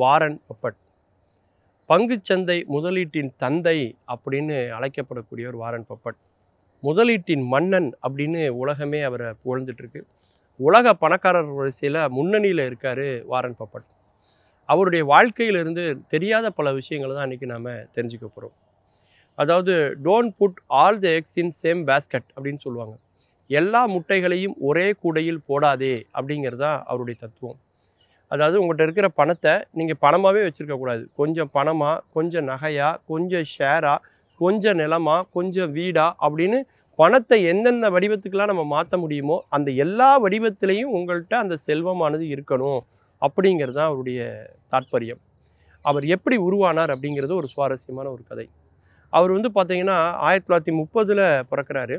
Warren puppet பங்குச்சந்தை முதலீட்டின் தந்தை அப்படின்னு அழைக்கப்படக்கூடியவர் வாரன் பப்பட் முதலீட்டின் மன்னன் அப்படின்னு உலகமே அவரை புகழ்ந்துட்டுருக்கு உலக பணக்காரர் வரிசையில் முன்னணியில் இருக்கார் வாரன் பப்பட் அவருடைய வாழ்க்கையிலிருந்து தெரியாத பல விஷயங்களை தான் இன்றைக்கி நாம் தெரிஞ்சுக்க போகிறோம் அதாவது don't put all the eggs in same basket அப்படின்னு சொல்லுவாங்க எல்லா முட்டைகளையும் ஒரே கூடையில் போடாதே அப்படிங்கிறது தான் அவருடைய தத்துவம் அதாவது உங்கள்கிட்ட இருக்கிற பணத்தை நீங்கள் பணமாகவே வச்சுருக்கக்கூடாது கொஞ்சம் பணமாக கொஞ்சம் நகையாக கொஞ்சம் ஷேராக கொஞ்சம் நிலமாக கொஞ்சம் வீடாக அப்படின்னு பணத்தை எந்தெந்த வடிவத்துக்கெல்லாம் நம்ம மாற்ற முடியுமோ அந்த எல்லா வடிவத்திலையும் உங்கள்கிட்ட அந்த செல்வமானது இருக்கணும் அப்படிங்கிறது தான் அவருடைய தாற்பயம் அவர் எப்படி உருவானார் அப்படிங்கிறது ஒரு சுவாரஸ்யமான ஒரு கதை அவர் வந்து பார்த்திங்கன்னா ஆயிரத்தி தொள்ளாயிரத்தி முப்பதில் பிறக்கிறாரு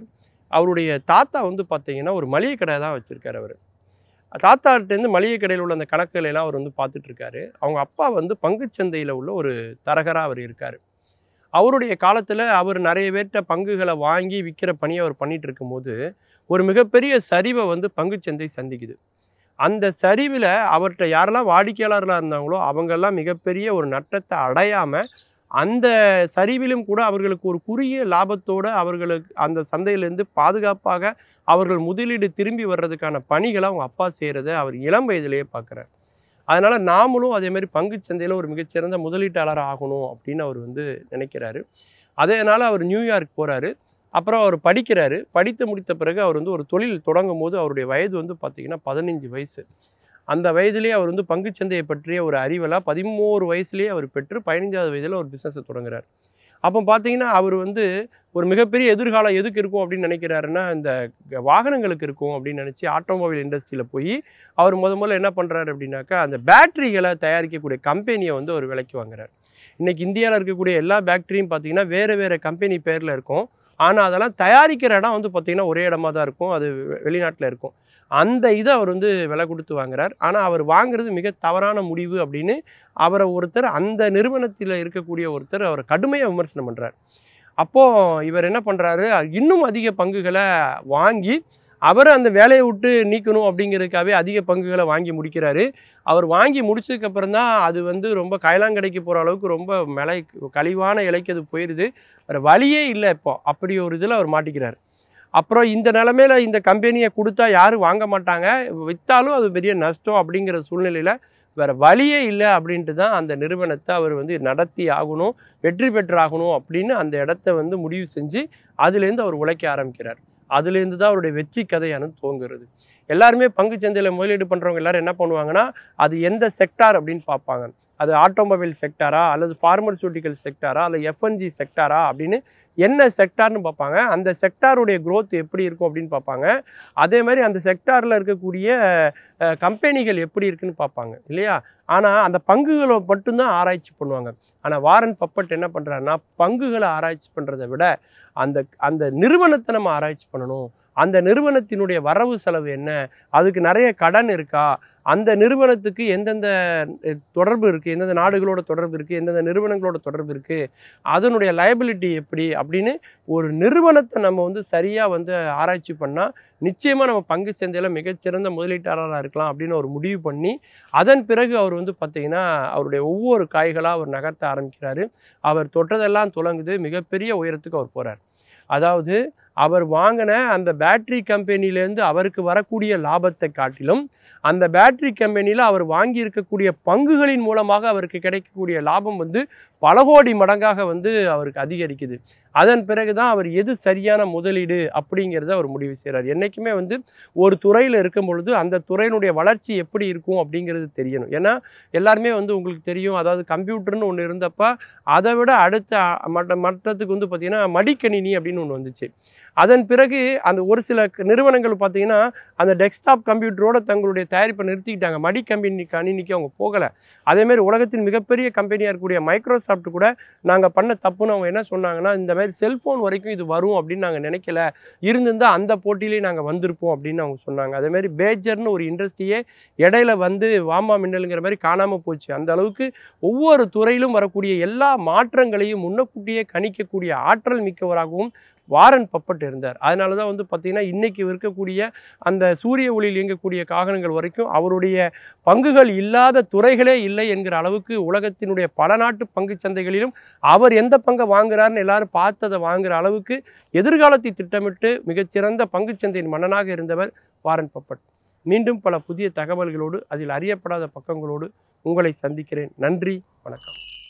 அவருடைய தாத்தா வந்து பார்த்திங்கன்னா ஒரு மளிகை கடை தான் வச்சுருக்கார் அவர் தாத்தாட்டேருந்து மளிகை கடையில் உள்ள அந்த கணக்குகளெல்லாம் அவர் வந்து பார்த்துட்டு இருக்காரு அவங்க அப்பா வந்து பங்குச்சந்தையில் உள்ள ஒரு தரகராக அவர் இருக்கார் அவருடைய காலத்தில் அவர் நிறைய பேர்கிட்ட பங்குகளை வாங்கி விற்கிற பணியை அவர் பண்ணிகிட்டு இருக்கும்போது ஒரு மிகப்பெரிய சரிவை வந்து பங்குச்சந்தை சந்திக்குது அந்த சரிவில் அவர்கிட்ட யாரெல்லாம் வாடிக்கையாளர்களாக இருந்தாங்களோ அவங்கெல்லாம் மிகப்பெரிய ஒரு நட்டத்தை அடையாமல் அந்த சரிவிலும் கூட அவர்களுக்கு ஒரு குறுகிய லாபத்தோடு அவர்களுக்கு அந்த சந்தையிலேருந்து பாதுகாப்பாக அவர்கள் முதலீடு திரும்பி வர்றதுக்கான பணிகளை அவங்க அப்பா செய்கிறத அவர் இளம் வயதிலேயே பார்க்குறார் அதனால் நாமளும் அதே மாதிரி பங்கு சந்தையில் ஒரு மிகச்சிறந்த முதலீட்டாளர் ஆகணும் அப்படின்னு அவர் வந்து நினைக்கிறாரு அதனால் அவர் நியூயார்க் போகிறாரு அப்புறம் அவர் படிக்கிறாரு படித்து முடித்த பிறகு அவர் வந்து ஒரு தொழில் தொடங்கும் போது அவருடைய வயது வந்து பார்த்திங்கன்னா பதினஞ்சு வயசு அந்த வயதுலேயே அவர் வந்து பங்குச்சந்தையை பற்றிய ஒரு அறிவெல்லாம் பதிமூணு வயசுலேயே அவர் பெற்று பதினஞ்சாவது வயதில் ஒரு பிஸ்னஸை தொடங்குறார் அப்போ பார்த்தீங்கன்னா அவர் வந்து ஒரு மிகப்பெரிய எதிர்காலம் எதுக்கு இருக்கும் அப்படின்னு நினைக்கிறாருன்னா இந்த வாகனங்களுக்கு இருக்கும் அப்படின்னு நினச்சி ஆட்டோமொபைல் இண்டஸ்ட்ரியில் போய் அவர் முத முதல்ல என்ன பண்ணுறாரு அப்படின்னாக்கா அந்த பேட்டரிகளை தயாரிக்கக்கூடிய கம்பெனியை வந்து அவர் விலைக்கு வாங்குறாரு இன்றைக்கி இந்தியாவில் இருக்கக்கூடிய எல்லா பேட்டரியும் பார்த்தீங்கன்னா வேறு வேறு கம்பெனி பேரில் இருக்கும் ஆனால் அதெல்லாம் தயாரிக்கிற இடம் வந்து பார்த்திங்கன்னா ஒரே இடமா தான் இருக்கும் அது வெளிநாட்டில் இருக்கும் அந்த இதை அவர் வந்து விலை கொடுத்து வாங்குறார் ஆனால் அவர் வாங்குறது மிக தவறான முடிவு அப்படின்னு அவரை ஒருத்தர் அந்த நிறுவனத்தில் இருக்கக்கூடிய ஒருத்தர் அவரை கடுமையாக விமர்சனம் பண்ணுறார் அப்போது இவர் என்ன பண்ணுறாரு இன்னும் அதிக பங்குகளை வாங்கி அவர் அந்த வேலையை விட்டு நீக்கணும் அப்படிங்கிறதுக்காகவே அதிக பங்குகளை வாங்கி முடிக்கிறாரு அவர் வாங்கி முடிச்சதுக்கப்புறம் தான் அது வந்து ரொம்ப கைலாங்கடைக்கு போகிற அளவுக்கு ரொம்ப மிளை கழிவான இலைக்கு அது போயிடுது வழியே இல்லை இப்போ அப்படி ஒரு இதில் அவர் மாட்டிக்கிறார் அப்புறம் இந்த நிலமையில இந்த கம்பெனியை கொடுத்தா யாரும் வாங்க மாட்டாங்க விற்றாலும் அது பெரிய நஷ்டம் அப்படிங்கிற சூழ்நிலையில் வேறு வழியே இல்லை அப்படின்ட்டு தான் அந்த நிறுவனத்தை அவர் வந்து நடத்தி ஆகணும் வெற்றி பெற்றாகணும் அப்படின்னு அந்த இடத்த வந்து முடிவு செஞ்சு அதுலேருந்து அவர் உழைக்க ஆரம்பிக்கிறார் அதுலேருந்து தான் அவருடைய வெற்றி கதையானது தோங்குறது எல்லாருமே பங்கு சந்தையில் முதலீடு பண்ணுறவங்க எல்லாரும் என்ன பண்ணுவாங்கன்னா அது எந்த செக்டார் அப்படின்னு பார்ப்பாங்க அது ஆட்டோமொபைல் செக்டாரா அல்லது ஃபார்மசூட்டிக்கல் செக்டாரா அல்லது எஃப்என்ஜி செக்டாரா அப்படின்னு என்ன செக்டார்னு பார்ப்பாங்க அந்த செக்டாருடைய க்ரோத் எப்படி இருக்கும் அப்படின்னு பார்ப்பாங்க அதே மாதிரி அந்த செக்டாரில் இருக்கக்கூடிய கம்பெனிகள் எப்படி இருக்குன்னு பார்ப்பாங்க இல்லையா ஆனால் அந்த பங்குகளை மட்டும்தான் ஆராய்ச்சி பண்ணுவாங்க ஆனால் வாரன் பப்பட் என்ன பண்ணுறாருன்னா பங்குகளை ஆராய்ச்சி பண்ணுறதை விட அந்த அந்த நிறுவனத்தை நம்ம ஆராய்ச்சி பண்ணணும் அந்த நிறுவனத்தினுடைய வரவு செலவு என்ன அதுக்கு நிறைய கடன் இருக்கா அந்த நிறுவனத்துக்கு எந்தெந்த தொடர்பு இருக்குது எந்தெந்த நாடுகளோட தொடர்பு இருக்குது எந்தெந்த நிறுவனங்களோட தொடர்பு இருக்குது அதனுடைய லயபிலிட்டி எப்படி அப்படின்னு ஒரு நிறுவனத்தை நம்ம வந்து சரியாக வந்து ஆராய்ச்சி பண்ணால் நிச்சயமாக நம்ம பங்கு சந்தையில் மிகச்சிறந்த முதலீட்டாளராக இருக்கலாம் அப்படின்னு ஒரு முடிவு பண்ணி அதன் பிறகு அவர் வந்து பார்த்திங்கன்னா அவருடைய ஒவ்வொரு காய்களாக அவர் நகர்த்த ஆரம்பிக்கிறாரு அவர் தொட்டதெல்லாம் துலங்குது மிகப்பெரிய உயரத்துக்கு அவர் போகிறார் அதாவது அவர் வாங்கின அந்த பேட்ரி கம்பெனிலேருந்து அவருக்கு வரக்கூடிய லாபத்தை காட்டிலும் அந்த பேட்ரி கம்பெனியில் அவர் வாங்கியிருக்கக்கூடிய பங்குகளின் மூலமாக அவருக்கு கிடைக்கக்கூடிய லாபம் வந்து பல கோடி மடங்காக வந்து அவருக்கு அதிகரிக்குது அதன் பிறகு தான் அவர் எது சரியான முதலீடு அப்படிங்கிறத அவர் முடிவு செய்கிறார் என்றைக்குமே வந்து ஒரு துறையில் இருக்கும் பொழுது அந்த துறையினுடைய வளர்ச்சி எப்படி இருக்கும் அப்படிங்கிறது தெரியணும் ஏன்னா எல்லாருமே வந்து உங்களுக்கு தெரியும் அதாவது கம்ப்யூட்டர்னு ஒன்று இருந்தப்போ அதை விட அடுத்த மற்ற மற்றத்துக்கு வந்து பார்த்திங்கன்னா மடிக்கணினி அப்படின்னு ஒன்று வந்துச்சு அதன் பிறகு அந்த ஒரு சில நிறுவனங்கள் பார்த்தீங்கன்னா அந்த டெஸ்க்டாப் கம்ப்யூட்டரோட தங்களுடைய தயாரிப்பை நிறுத்திக்கிட்டாங்க மடி கம்பெனி கணினிக்கு அவங்க போகலை அதேமாரி உலகத்தின் மிகப்பெரிய கம்பெனியாக இருக்கக்கூடிய மைக்ரோசாஃப்ட் கூட நாங்கள் பண்ண தப்புன்னு அவங்க என்ன சொன்னாங்கன்னா இந்த மாதிரி செல்ஃபோன் வரைக்கும் இது வரும் அப்படின்னு நாங்கள் நினைக்கல இருந்திருந்தால் அந்த போட்டியிலேயே நாங்கள் வந்திருப்போம் அப்படின்னு அவங்க சொன்னாங்க அதேமாரி பேஜர்னு ஒரு இண்டஸ்ட்ரியே இடையில வந்து வாமா மின்னலுங்கிற மாதிரி காணாமல் போச்சு அந்த அளவுக்கு ஒவ்வொரு துறையிலும் வரக்கூடிய எல்லா மாற்றங்களையும் முன்னக்கூட்டியே கணிக்கக்கூடிய ஆற்றல் மிக்கவராகவும் வாரன் பப்பட் இருந்தார் அதனால தான் வந்து பார்த்திங்கன்னா இன்றைக்கி இருக்கக்கூடிய அந்த சூரிய ஒளியில் இயங்கக்கூடிய காகனங்கள் வரைக்கும் அவருடைய பங்குகள் இல்லாத துறைகளே இல்லை என்கிற அளவுக்கு உலகத்தினுடைய பல நாட்டு பங்கு சந்தைகளிலும் அவர் எந்த பங்கை வாங்குறாருன்னு எல்லாரும் பார்த்ததை வாங்குகிற அளவுக்கு எதிர்காலத்தை திட்டமிட்டு மிகச்சிறந்த பங்கு சந்தையின் மன்னனாக இருந்தவர் வாரன் பப்பட் மீண்டும் பல புதிய தகவல்களோடு அதில் அறியப்படாத பக்கங்களோடு உங்களை சந்திக்கிறேன் நன்றி வணக்கம்